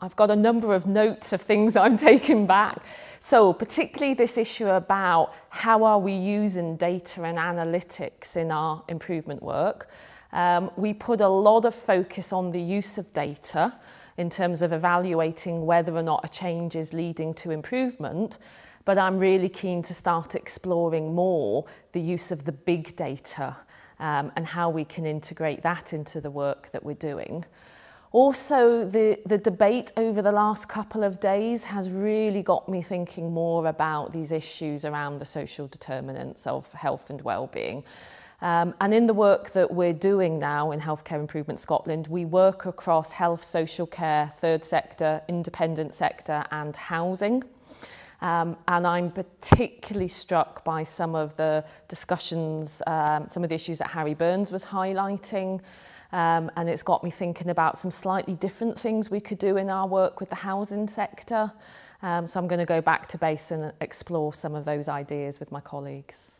I've got a number of notes of things I'm taking back. So, particularly this issue about how are we using data and analytics in our improvement work. Um, we put a lot of focus on the use of data in terms of evaluating whether or not a change is leading to improvement. But I'm really keen to start exploring more the use of the big data um, and how we can integrate that into the work that we're doing. Also, the, the debate over the last couple of days has really got me thinking more about these issues around the social determinants of health and well-being. Um, and in the work that we're doing now in Healthcare Improvement Scotland, we work across health, social care, third sector, independent sector and housing. Um, and I'm particularly struck by some of the discussions, um, some of the issues that Harry Burns was highlighting, um, and it's got me thinking about some slightly different things we could do in our work with the housing sector. Um, so I'm going to go back to base and explore some of those ideas with my colleagues.